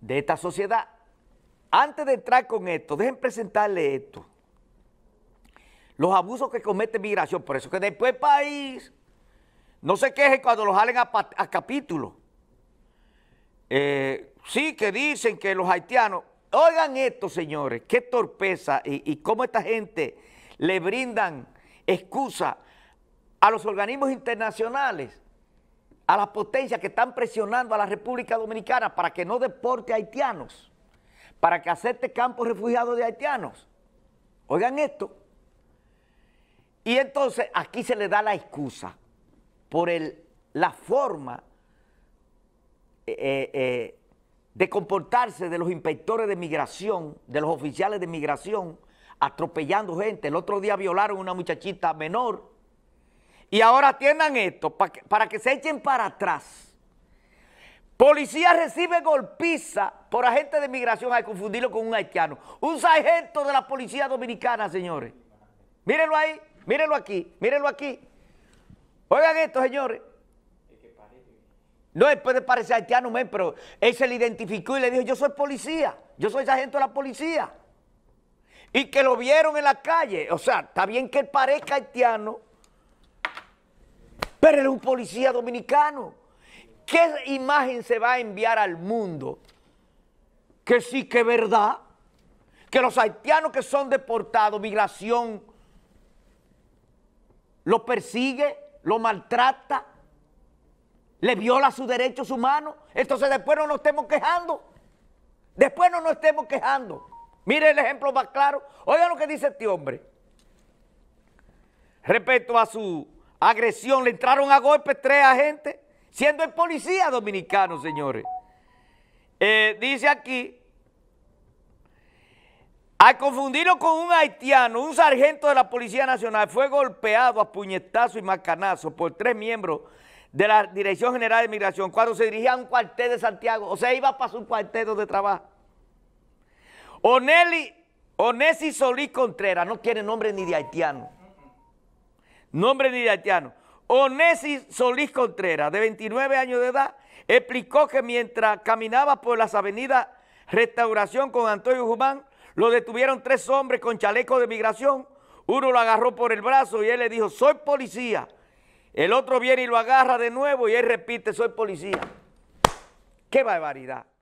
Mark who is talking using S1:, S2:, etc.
S1: de esta sociedad. Antes de entrar con esto, dejen presentarle esto. Los abusos que comete migración, por eso que después el país no se queje cuando los salen a, capítulo. Eh, sí que dicen que los haitianos, oigan esto señores, qué torpeza y, y cómo esta gente le brindan excusa a los organismos internacionales a las potencias que están presionando a la República Dominicana para que no deporte a haitianos, para que acepte campos refugiados de haitianos. Oigan esto. Y entonces aquí se le da la excusa por el, la forma eh, eh, eh, de comportarse de los inspectores de migración, de los oficiales de migración, atropellando gente. El otro día violaron a una muchachita menor y ahora atiendan esto, para que, se echen para atrás. Policía recibe golpiza por agente de migración al confundirlo con un haitiano. Un sargento de la policía dominicana, señores. Mírenlo ahí, mírenlo aquí, mírenlo aquí. Oigan esto, señores. No, puede parecer haitiano, pero él se le identificó y le dijo, yo soy policía, yo soy sargento de la policía. Y que lo vieron en la calle. O sea, está bien que él parezca haitiano, pero es un policía dominicano. ¿Qué imagen se va a enviar al mundo? Que sí que es verdad, que los haitianos que son deportados, migración, lo persigue, lo maltrata, le viola sus derechos humanos. Entonces después no nos estemos quejando. Después no nos estemos quejando. Mire el ejemplo más claro. Oiga lo que dice este hombre. Respecto a su agresión, le entraron a golpes tres agentes, siendo el policía dominicano, señores. Eh, dice aquí, al confundirlo con un haitiano, un sargento de la Policía Nacional fue golpeado a puñetazo y macanazo por tres miembros de la Dirección General de Migración cuando se dirigía a un cuartel de Santiago, o sea, iba para su cuartel donde trabaja. Oneli, Onesi Solí Contreras, no tiene nombre ni de haitiano nombre de haitiano. Onesis Solís Contreras, de 29 años de edad, explicó que mientras caminaba por las avenidas Restauración con Antonio Guzmán, lo detuvieron tres hombres con chaleco de migración. Uno lo agarró por el brazo y él le dijo, soy policía. El otro viene y lo agarra de nuevo y él repite, soy policía. ¡Qué barbaridad!